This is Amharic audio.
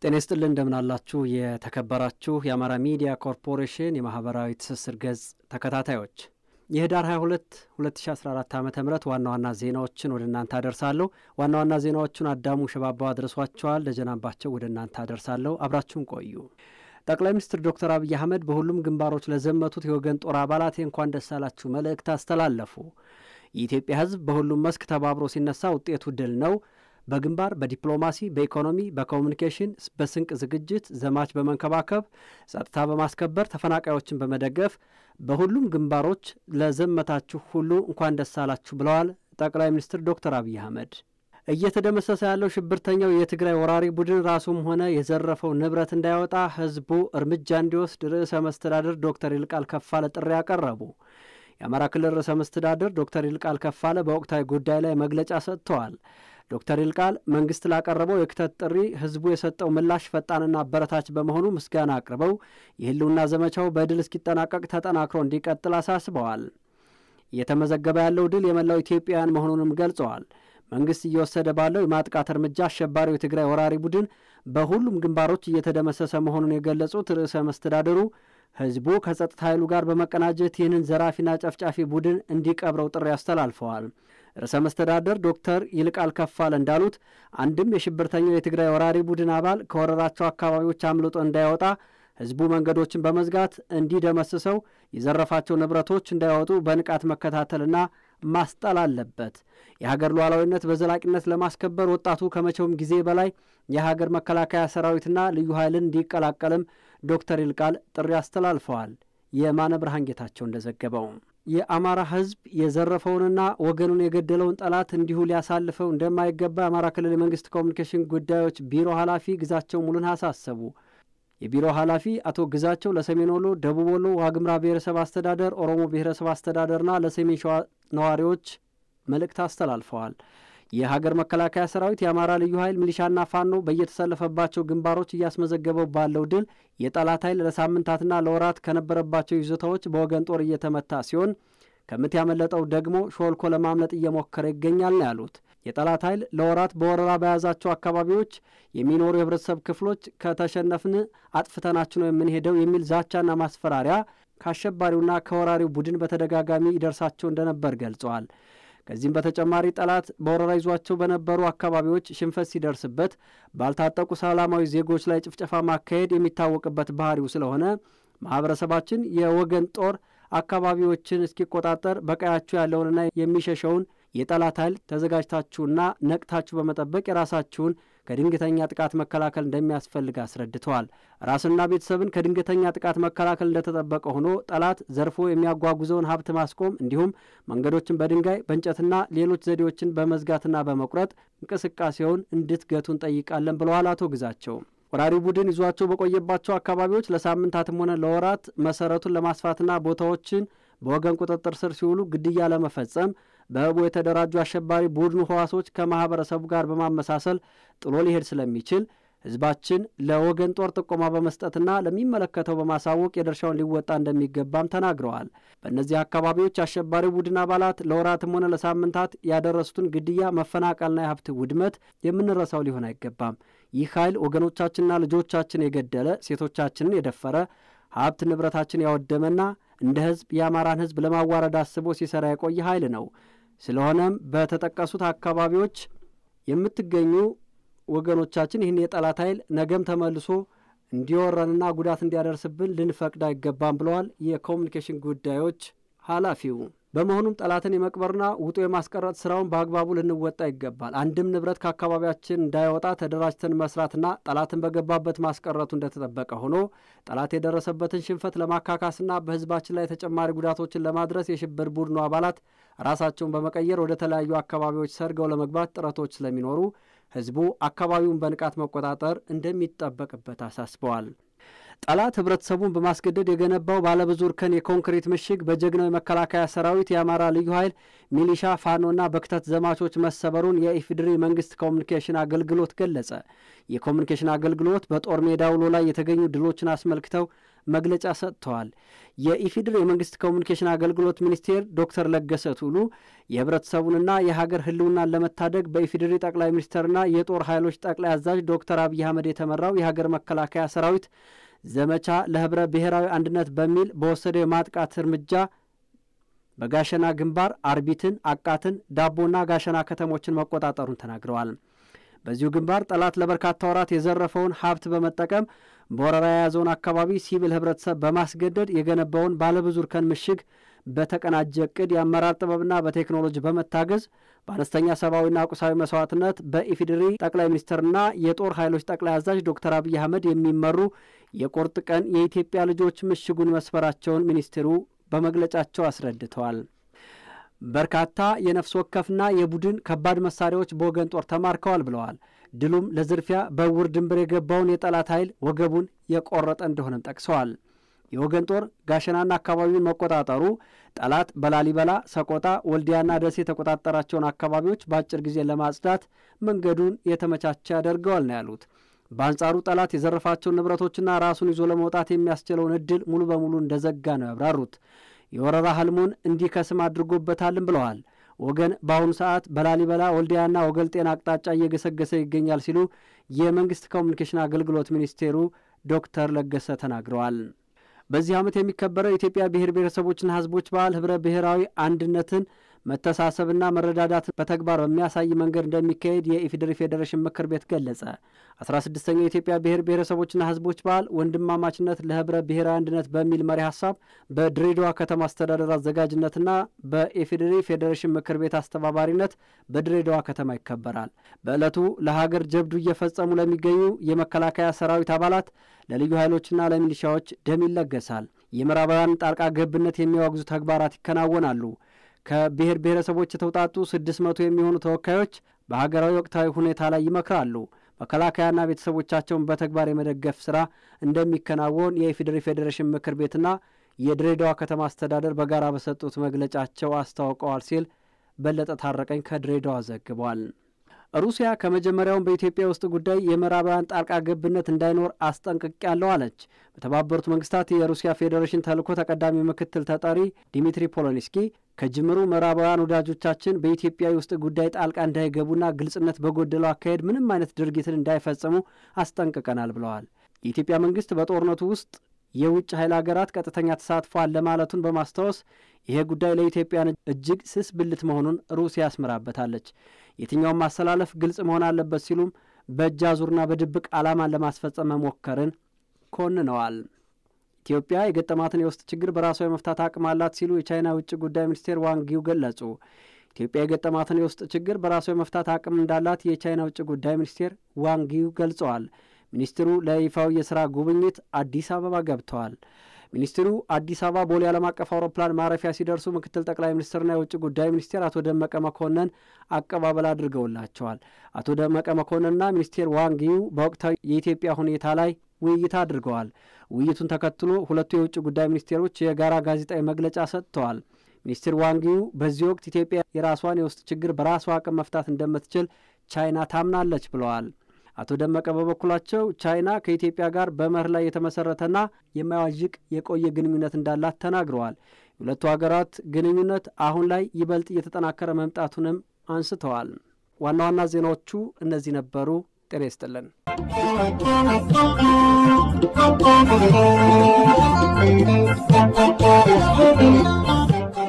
ጤና ይስጥልን እንደምናላችሁ የተከበራችሁ የአማራ ሚዲያ ኮርፖሬሽን የማህበራዊ ትስስር ገጽ ተከታታዮች የህዳር 22 2014 ዓ ም ዋና ዋና ዜናዎችን ወደ እናንተ አደርሳለሁ። ዋና ዋና ዜናዎቹን አዳሙ ሸባባው አድርሷቸዋል። ደጀናባቸው ወደ እናንተ አደርሳለሁ። አብራችሁን ቆዩ። ጠቅላይ ሚኒስትር ዶክተር አብይ አህመድ በሁሉም ግንባሮች ለዘመቱት የወገን ጦር አባላት የእንኳን ደስ አላችሁ መልእክት አስተላለፉ። የኢትዮጵያ ሕዝብ በሁሉም መስክ ተባብሮ ሲነሳ ውጤቱ ድል ነው። በግንባር፣ በዲፕሎማሲ፣ በኢኮኖሚ፣ በኮሚኒኬሽን፣ በስንቅ ዝግጅት፣ ዘማች በመንከባከብ፣ ጸጥታ በማስከበር፣ ተፈናቃዮችን በመደገፍ በሁሉም ግንባሮች ለዘመታችሁ ሁሉ እንኳን ደስ አላችሁ ብለዋል ጠቅላይ ሚኒስትር ዶክተር አብይ አህመድ። እየተደመሰሰ ያለው ሽብርተኛው የትግራይ ወራሪ ቡድን ራሱም ሆነ የዘረፈው ንብረት እንዳይወጣ ህዝቡ እርምጃ እንዲወስድ ርዕሰ መስተዳድር ዶክተር ይልቃል ከፋለ ጥሪ አቀረቡ። የአማራ ክልል ርዕሰ መስተዳድር ዶክተር ይልቃል ከፋለ በወቅታዊ ጉዳይ ላይ መግለጫ ሰጥተዋል። ዶክተር ይልቃል መንግስት ላቀረበው የክተት ጥሪ ህዝቡ የሰጠው ምላሽ ፈጣንና አበረታች በመሆኑ ምስጋና አቅርበው የህልውና ዘመቻው በድል እስኪጠናቀቅ ተጠናክሮ እንዲቀጥል አሳስበዋል። እየተመዘገበ ያለው ድል የመላው ኢትዮጵያውያን መሆኑንም ገልጸዋል። መንግስት እየወሰደ ባለው የማጥቃት እርምጃ አሸባሪው የትግራይ ወራሪ ቡድን በሁሉም ግንባሮች እየተደመሰሰ መሆኑን የገለጹት ርዕሰ መስተዳደሩ ህዝቡ ከጸጥታ ኃይሉ ጋር በመቀናጀት ይህንን ዘራፊና ጨፍጫፊ ቡድን እንዲቀብረው ጥሪ አስተላልፈዋል። ርዕሰ መስተዳደር ዶክተር ይልቃል ከፋለ እንዳሉት አንድም የሽብርተኛው የትግራይ ወራሪ ቡድን አባል ከወረራቸው አካባቢዎች አምልጦ እንዳይወጣ ህዝቡ መንገዶችን በመዝጋት እንዲደመስሰው፣ የዘረፋቸው ንብረቶች እንዳይወጡ በንቃት መከታተልና ማስጣል አለበት። የሀገር ሉዓላዊነት በዘላቂነት ለማስከበር ወጣቱ ከመቼውም ጊዜ በላይ የሀገር መከላከያ ሰራዊትና ልዩ ኃይልን እንዲቀላቀልም ዶክተር ይልቃል ጥሪ አስተላልፈዋል። የማነ ብርሃን ጌታቸው እንደዘገበው የአማራ ሕዝብ የዘረፈውንና ወገኑን የገደለውን ጠላት እንዲሁ ሊያሳልፈው እንደማይገባ የአማራ ክልል የመንግስት ኮሚኒኬሽን ጉዳዮች ቢሮ ኃላፊ ግዛቸው ሙሉን አሳሰቡ። የቢሮ ኃላፊ አቶ ግዛቸው ለሰሜን ወሎ፣ ደቡብ ወሎ፣ ዋግምራ ብሔረሰብ አስተዳደር፣ ኦሮሞ ብሔረሰብ አስተዳደርና ለሰሜን ሸዋ ነዋሪዎች መልእክት አስተላልፈዋል። የሀገር መከላከያ ሰራዊት የአማራ ልዩ ኃይል ሚሊሻና ፋኖ በየተሰለፈባቸው ግንባሮች እያስመዘገበው ባለው ድል የጠላት ኃይል ለሳምንታትና ለወራት ከነበረባቸው ይዞታዎች በወገን ጦር እየተመታ ሲሆን ከምት ያመለጠው ደግሞ ሾልኮ ለማምለጥ እየሞከረ ይገኛል ነው ያሉት። የጠላት ኃይል ለወራት በወረራ በያዛቸው አካባቢዎች የሚኖሩ የህብረተሰብ ክፍሎች ከተሸነፍን አጥፍተናችሁ ነው የምንሄደው የሚል ዛቻና ማስፈራሪያ ከአሸባሪውና ከወራሪው ቡድን በተደጋጋሚ ይደርሳቸው እንደነበር ገልጸዋል። ከዚህም በተጨማሪ ጠላት በወረራ ይዟቸው በነበሩ አካባቢዎች ሽንፈት ሲደርስበት ባልታጠቁ ሰላማዊ ዜጎች ላይ ጭፍጨፋ ማካሄድ የሚታወቅበት ባህሪው ስለሆነ ማህበረሰባችን የወገን ጦር አካባቢዎችን እስኪቆጣጠር በቀያቸው ያለውንና የሚሸሸውን የጠላት ኃይል ተዘጋጅታችሁና ነቅታችሁ በመጠበቅ የራሳችሁን ከድንገተኛ ጥቃት መከላከል እንደሚያስፈልግ አስረድተዋል። ራስና ቤተሰብን ከድንገተኛ ጥቃት መከላከል እንደተጠበቀ ሆኖ ጠላት ዘርፎ የሚያጓጉዘውን ሀብት ማስቆም እንዲሁም መንገዶችን በድንጋይ በእንጨትና ሌሎች ዘዴዎችን በመዝጋትና በመቁረጥ እንቅስቃሴውን እንድትገቱ እንጠይቃለን ብለዋል አቶ ግዛቸው። ወራሪው ቡድን ይዟቸው በቆየባቸው አካባቢዎች ለሳምንታትም ሆነ ለወራት መሰረቱን ለማስፋትና ቦታዎችን በወገን ቁጥጥር ስር ሲውሉ ግድያ ለመፈጸም በህቡ የተደራጁ አሸባሪ ቡድኑ ህዋሶች ከማህበረሰቡ ጋር በማመሳሰል ጥሎ ሊሄድ ስለሚችል ህዝባችን ለወገን ጦር ጥቆማ በመስጠትና ለሚመለከተው በማሳወቅ የድርሻውን ሊወጣ እንደሚገባም ተናግረዋል። በእነዚህ አካባቢዎች አሸባሪው ቡድን አባላት ለወራትም ሆነ ለሳምንታት ያደረሱትን ግድያ፣ መፈናቀልና የሀብት ውድመት የምንረሳው ሊሆን አይገባም። ይህ ኃይል ወገኖቻችንና ልጆቻችን የገደለ ሴቶቻችንን የደፈረ ሀብት ንብረታችን ያወደመና እንደ ህዝብ የአማራን ህዝብ ለማዋረድ አስቦ ሲሰራ የቆየ ኃይል ነው። ስለሆነም በተጠቀሱት አካባቢዎች የምትገኙ ወገኖቻችን ይህን የጠላት ኃይል ነገም ተመልሶ እንዲወረንና ጉዳት እንዲያደርስብን ልንፈቅድ አይገባም ብለዋል የኮሚኒኬሽን ጉዳዮች ኃላፊው። በመሆኑም ጠላትን የመቅበርና ውጡ የማስቀረት ስራውን በአግባቡ ልንወጣ ይገባል። አንድም ንብረት ከአካባቢያችን እንዳይወጣ ተደራጅተን መስራትና ጠላትን በገባበት ማስቀረቱ እንደተጠበቀ ሆኖ ጠላት የደረሰበትን ሽንፈት ለማካካስና በህዝባችን ላይ ተጨማሪ ጉዳቶችን ለማድረስ የሽብር ቡድኑ አባላት ራሳቸውን በመቀየር ወደ ተለያዩ አካባቢዎች ሰርገው ለመግባት ጥረቶች ስለሚኖሩ ህዝቡ አካባቢውን በንቃት መቆጣጠር እንደሚጠበቅበት አሳስበዋል። ጠላት ህብረተሰቡን በማስገደድ የገነባው ባለብዙ እርከን የኮንክሪት ምሽግ በጀግናው የመከላከያ ሰራዊት፣ የአማራ ልዩ ኃይል፣ ሚሊሻ፣ ፋኖና በክተት ዘማቾች መሰበሩን የኢፌዴሪ መንግስት ኮሚኒኬሽን አገልግሎት ገለጸ። የኮሚኒኬሽን አገልግሎት በጦር ሜዳ ውሎ ላይ የተገኙ ድሎችን አስመልክተው መግለጫ ሰጥተዋል። የኢፌዴሪ የመንግስት ኮሚኒኬሽን አገልግሎት ሚኒስቴር ዶክተር ለገሰ ቱሉ የህብረተሰቡንና የሀገር ህልውናን ለመታደግ በኢፌዴሪ ጠቅላይ ሚኒስትርና የጦር ኃይሎች ጠቅላይ አዛዥ ዶክተር አብይ አህመድ የተመራው የሀገር መከላከያ ሰራዊት ዘመቻ ለህብረ ብሔራዊ አንድነት በሚል በወሰደው የማጥቃት እርምጃ በጋሸና ግንባር አርቢትን፣ አቃትን፣ ዳቦና ጋሸና ከተሞችን መቆጣጠሩን ተናግረዋል። በዚሁ ግንባር ጠላት ለበርካታ ወራት የዘረፈውን ሀብት በመጠቀም በወረራ የያዘውን አካባቢ ሲቪል ህብረተሰብ በማስገደድ የገነባውን ባለብዙ እርከን ምሽግ በተቀናጀ እቅድ የአመራር ጥበብና በቴክኖሎጂ በመታገዝ በአነስተኛ ሰብአዊና ቁሳዊ መስዋዕትነት በኢፌዴሪ ጠቅላይ ሚኒስትርና የጦር ኃይሎች ጠቅላይ አዛዥ ዶክተር አብይ አህመድ የሚመሩ የቁርጥ ቀን የኢትዮጵያ ልጆች ምሽጉን መስፈራቸውን ሚኒስትሩ በመግለጫቸው አስረድተዋል። በርካታ የነፍስ ወከፍና የቡድን ከባድ መሳሪያዎች በወገን ጦር ተማርከዋል ብለዋል። ድሉም ለዝርፊያ በውር ድንበር የገባውን የጠላት ኃይል ወገቡን የቆረጠ እንደሆነም ጠቅሰዋል። የወገን ጦር ጋሸናና አካባቢውን መቆጣጠሩ ጠላት በላሊበላ፣ ሰቆጣ፣ ወልዲያና ደሴ የተቆጣጠራቸውን አካባቢዎች በአጭር ጊዜ ለማጽዳት መንገዱን የተመቻቸ ያደርገዋል ነው ያሉት። በአንጻሩ ጠላት የዘረፋቸውን ንብረቶችና ራሱን ይዞ ለመውጣት የሚያስችለውን እድል ሙሉ በሙሉ እንደዘጋ ነው ያብራሩት። የወረራ ህልሙን እንዲከስም አድርጎበታልም ብለዋል። ወገን በአሁኑ ሰዓት በላሊበላ ወልዲያና ወገልጤን አቅጣጫ እየገሰገሰ ይገኛል ሲሉ የመንግስት ኮሚኒኬሽን አገልግሎት ሚኒስቴሩ ዶክተር ለገሰ ተናግረዋል። በዚህ ዓመት የሚከበረው የኢትዮጵያ ብሔር ብሔረሰቦችና ሕዝቦች በዓል ህብረ ብሔራዊ አንድነትን መተሳሰብና መረዳዳት በተግባር በሚያሳይ መንገድ እንደሚካሄድ የኢፌዴሪ ፌዴሬሽን ምክር ቤት ገለጸ። 16ኛው የኢትዮጵያ ብሔር ብሔረሰቦችና ሕዝቦች በዓል ወንድማማችነት ለህብረ ብሔራዊ አንድነት በሚል መሪ ሀሳብ በድሬዳዋ ከተማ አስተዳደር አዘጋጅነትና በኢፌዴሪ ፌዴሬሽን ምክር ቤት አስተባባሪነት በድሬዳዋ ከተማ ይከበራል። በዕለቱ ለሀገር ጀብዱ እየፈጸሙ ለሚገኙ የመከላከያ ሰራዊት አባላት ለልዩ ኃይሎችና ለሚሊሻዎች ደም ይለገሳል። የምዕራባውያን ጣልቃ ገብነት የሚያወግዙ ተግባራት ይከናወናሉ። ከብሔር ብሔረሰቦች የተውጣጡ ስድስት መቶ የሚሆኑ ተወካዮች በሀገራዊ ወቅታዊ ሁኔታ ላይ ይመክራሉ። መከላከያና ቤተሰቦቻቸውን በተግባር የመደገፍ ስራ እንደሚከናወን የኢፌዴሪ ፌዴሬሽን ምክር ቤትና የድሬዳዋ ከተማ አስተዳደር በጋራ በሰጡት መግለጫቸው አስታውቀዋል ሲል በለጠ ታረቀኝ ከድሬዳዋ ዘግቧል። ሩሲያ ከመጀመሪያውም በኢትዮጵያ ውስጥ ጉዳይ የምዕራባውያን ጣልቃ ገብነት እንዳይኖር አስጠንቅቄያለሁ አለች። በተባበሩት መንግስታት የሩሲያ ፌዴሬሽን ተልዕኮ ተቀዳሚ ምክትል ተጠሪ ዲሚትሪ ፖሎኒስኪ ከጅምሩ ምዕራባውያን ወዳጆቻችን በኢትዮጵያ ውስጥ ጉዳይ ጣልቃ እንዳይገቡና ግልጽነት በጎደለው አካሄድ ምንም አይነት ድርጊትን እንዳይፈጽሙ አስጠንቅቀናል ብለዋል። የኢትዮጵያ መንግስት በጦርነቱ ውስጥ የውጭ ኃይል ሀገራት ቀጥተኛ ተሳትፏል ለማለቱን በማስታወስ ይሄ ጉዳይ ለኢትዮጵያን እጅግ ስስ ብልት መሆኑን ሩሲያ ያስምራበታለች። የትኛውም ማሰላለፍ ግልጽ መሆን አለበት ሲሉም በእጅ አዙርና በድብቅ ዓላማን ለማስፈጸም መሞከርን ኮንነዋል። ኢትዮጵያ የገጠማትን የውስጥ ችግር በራሷ የመፍታት አቅም አላት ሲሉ የቻይና ውጭ ጉዳይ ሚኒስቴር ዋንጊው ገለጹ። ኢትዮጵያ የገጠማትን የውስጥ ችግር በራሷ የመፍታት አቅም እንዳላት የቻይና ውጭ ጉዳይ ሚኒስቴር ዋንጊው ገልጸዋል። ሚኒስትሩ ለይፋው የስራ ጉብኝት አዲስ አበባ ገብተዋል። ሚኒስትሩ አዲስ አበባ ቦሌ ዓለም አቀፍ አውሮፕላን ማረፊያ ሲደርሱ ምክትል ጠቅላይ ሚኒስትርና የውጭ ጉዳይ ሚኒስቴር አቶ ደመቀ መኮንን አቀባበል አድርገውላቸዋል። አቶ ደመቀ መኮንንና ሚኒስቴር ዋንጊው በወቅታዊ የኢትዮጵያ ሁኔታ ላይ ውይይት አድርገዋል። ውይይቱን ተከትሎ ሁለቱ የውጭ ጉዳይ ሚኒስቴሮች የጋራ ጋዜጣዊ መግለጫ ሰጥተዋል። ሚኒስትር ዋንጊው በዚህ ወቅት ኢትዮጵያ የራሷን የውስጥ ችግር በራሷ አቅም መፍታት እንደምትችል ቻይና ታምናለች ብለዋል። አቶ ደመቀ በበኩላቸው ቻይና ከኢትዮጵያ ጋር በመርህ ላይ የተመሰረተና የማያዋዥቅ የቆየ ግንኙነት እንዳላት ተናግረዋል። የሁለቱ ሀገራት ግንኙነት አሁን ላይ ይበልጥ እየተጠናከረ መምጣቱንም አንስተዋል። ዋና ዋና ዜናዎቹ እነዚህ ነበሩ። ጤና ይስጥልን።